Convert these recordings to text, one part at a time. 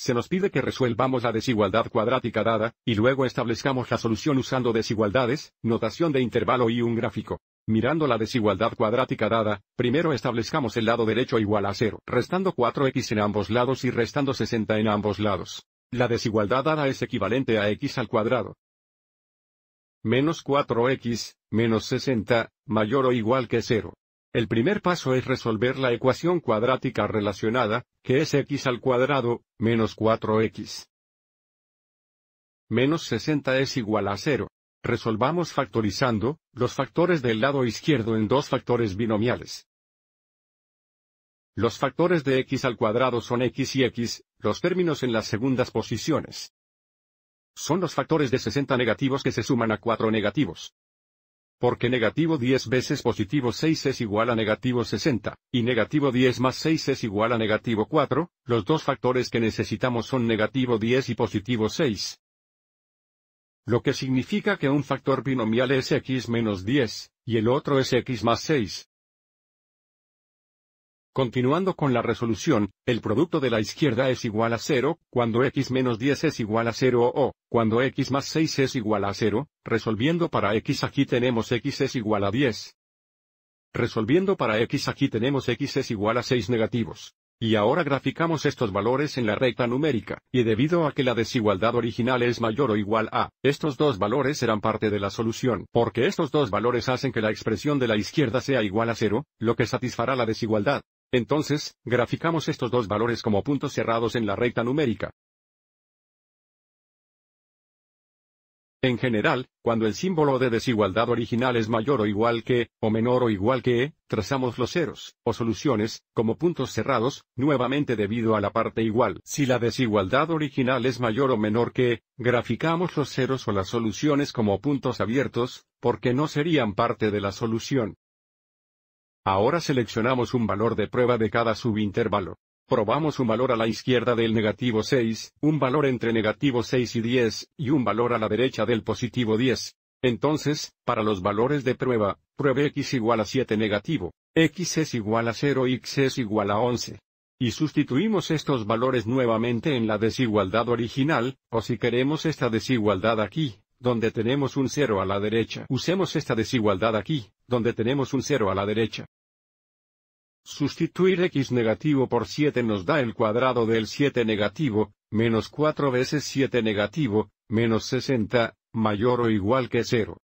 Se nos pide que resuelvamos la desigualdad cuadrática dada, y luego establezcamos la solución usando desigualdades, notación de intervalo y un gráfico. Mirando la desigualdad cuadrática dada, primero establezcamos el lado derecho igual a 0, restando 4x en ambos lados y restando 60 en ambos lados. La desigualdad dada es equivalente a x al cuadrado. Menos 4x, menos 60, mayor o igual que 0. El primer paso es resolver la ecuación cuadrática relacionada, que es x al cuadrado, menos 4x. Menos 60 es igual a 0. Resolvamos factorizando, los factores del lado izquierdo en dos factores binomiales. Los factores de x al cuadrado son x y x, los términos en las segundas posiciones. Son los factores de 60 negativos que se suman a 4 negativos. Porque negativo 10 veces positivo 6 es igual a negativo 60, y negativo 10 más 6 es igual a negativo 4, los dos factores que necesitamos son negativo 10 y positivo 6. Lo que significa que un factor binomial es x menos 10, y el otro es x más 6, Continuando con la resolución, el producto de la izquierda es igual a 0, cuando x menos 10 es igual a 0 o, cuando x más 6 es igual a 0, resolviendo para x aquí tenemos x es igual a 10. Resolviendo para x aquí tenemos x es igual a 6 negativos. Y ahora graficamos estos valores en la recta numérica, y debido a que la desigualdad original es mayor o igual a, estos dos valores serán parte de la solución, porque estos dos valores hacen que la expresión de la izquierda sea igual a 0, lo que satisfará la desigualdad. Entonces, graficamos estos dos valores como puntos cerrados en la recta numérica. En general, cuando el símbolo de desigualdad original es mayor o igual que, o menor o igual que, trazamos los ceros, o soluciones, como puntos cerrados, nuevamente debido a la parte igual. Si la desigualdad original es mayor o menor que, graficamos los ceros o las soluciones como puntos abiertos, porque no serían parte de la solución. Ahora seleccionamos un valor de prueba de cada subintervalo. Probamos un valor a la izquierda del negativo 6, un valor entre negativo 6 y 10, y un valor a la derecha del positivo 10. Entonces, para los valores de prueba, pruebe x igual a 7 negativo, x es igual a 0 x es igual a 11. Y sustituimos estos valores nuevamente en la desigualdad original, o si queremos esta desigualdad aquí, donde tenemos un 0 a la derecha. Usemos esta desigualdad aquí, donde tenemos un 0 a la derecha. Sustituir x negativo por 7 nos da el cuadrado del 7 negativo, menos 4 veces 7 negativo, menos 60, mayor o igual que 0.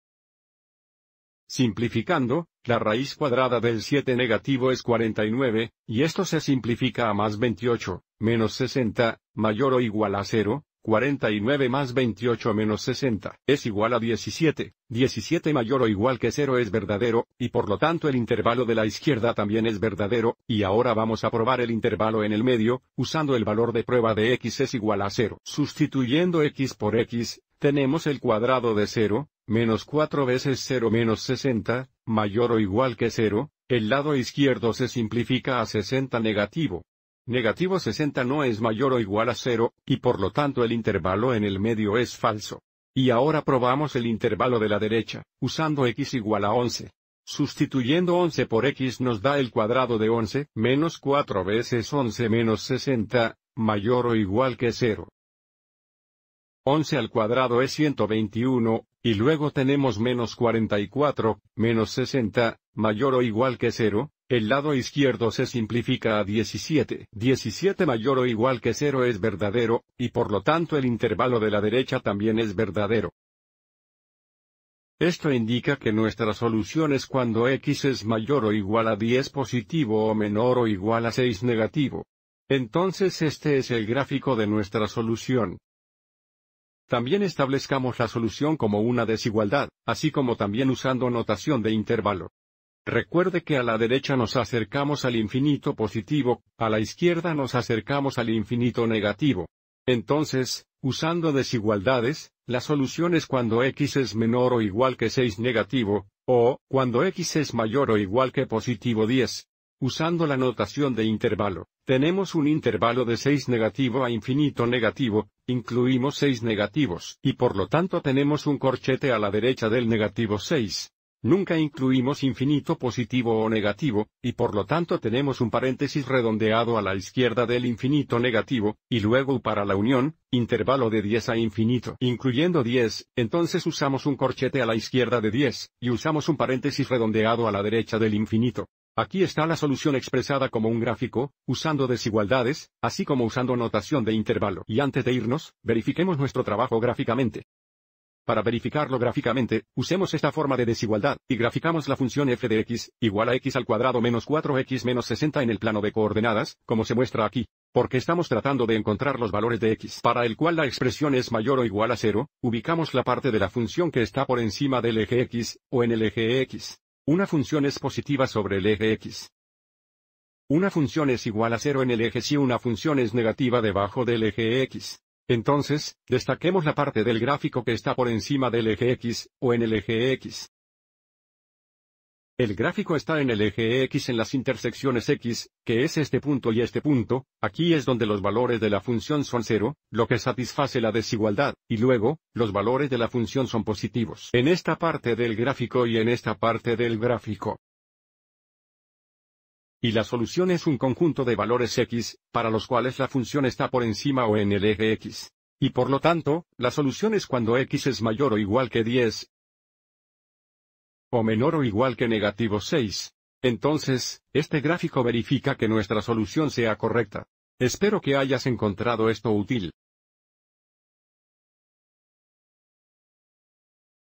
Simplificando, la raíz cuadrada del 7 negativo es 49, y esto se simplifica a más 28, menos 60, mayor o igual a 0, 49 más 28 menos 60, es igual a 17, 17 mayor o igual que 0 es verdadero, y por lo tanto el intervalo de la izquierda también es verdadero, y ahora vamos a probar el intervalo en el medio, usando el valor de prueba de x es igual a 0. Sustituyendo x por x, tenemos el cuadrado de 0, menos 4 veces 0 menos 60, mayor o igual que 0, el lado izquierdo se simplifica a 60 negativo, Negativo 60 no es mayor o igual a 0, y por lo tanto el intervalo en el medio es falso. Y ahora probamos el intervalo de la derecha, usando x igual a 11. Sustituyendo 11 por x nos da el cuadrado de 11, menos 4 veces 11 menos 60, mayor o igual que 0. 11 al cuadrado es 121, y luego tenemos menos 44, menos 60, mayor o igual que 0, el lado izquierdo se simplifica a 17. 17 mayor o igual que 0 es verdadero, y por lo tanto el intervalo de la derecha también es verdadero. Esto indica que nuestra solución es cuando x es mayor o igual a 10 positivo o menor o igual a 6 negativo. Entonces este es el gráfico de nuestra solución. También establezcamos la solución como una desigualdad, así como también usando notación de intervalo. Recuerde que a la derecha nos acercamos al infinito positivo, a la izquierda nos acercamos al infinito negativo. Entonces, usando desigualdades, la solución es cuando x es menor o igual que 6 negativo, o, cuando x es mayor o igual que positivo 10. Usando la notación de intervalo, tenemos un intervalo de 6 negativo a infinito negativo, incluimos 6 negativos, y por lo tanto tenemos un corchete a la derecha del negativo 6. Nunca incluimos infinito positivo o negativo, y por lo tanto tenemos un paréntesis redondeado a la izquierda del infinito negativo, y luego para la unión, intervalo de 10 a infinito, incluyendo 10, entonces usamos un corchete a la izquierda de 10, y usamos un paréntesis redondeado a la derecha del infinito. Aquí está la solución expresada como un gráfico, usando desigualdades, así como usando notación de intervalo. Y antes de irnos, verifiquemos nuestro trabajo gráficamente. Para verificarlo gráficamente, usemos esta forma de desigualdad, y graficamos la función f de x, igual a x al cuadrado menos 4x menos 60 en el plano de coordenadas, como se muestra aquí. Porque estamos tratando de encontrar los valores de x para el cual la expresión es mayor o igual a 0, ubicamos la parte de la función que está por encima del eje x, o en el eje x. Una función es positiva sobre el eje x. Una función es igual a 0 en el eje si una función es negativa debajo del eje x. Entonces, destaquemos la parte del gráfico que está por encima del eje X, o en el eje X. El gráfico está en el eje X en las intersecciones X, que es este punto y este punto, aquí es donde los valores de la función son cero, lo que satisface la desigualdad, y luego, los valores de la función son positivos. En esta parte del gráfico y en esta parte del gráfico. Y la solución es un conjunto de valores x, para los cuales la función está por encima o en el eje x. Y por lo tanto, la solución es cuando x es mayor o igual que 10, o menor o igual que negativo 6. Entonces, este gráfico verifica que nuestra solución sea correcta. Espero que hayas encontrado esto útil.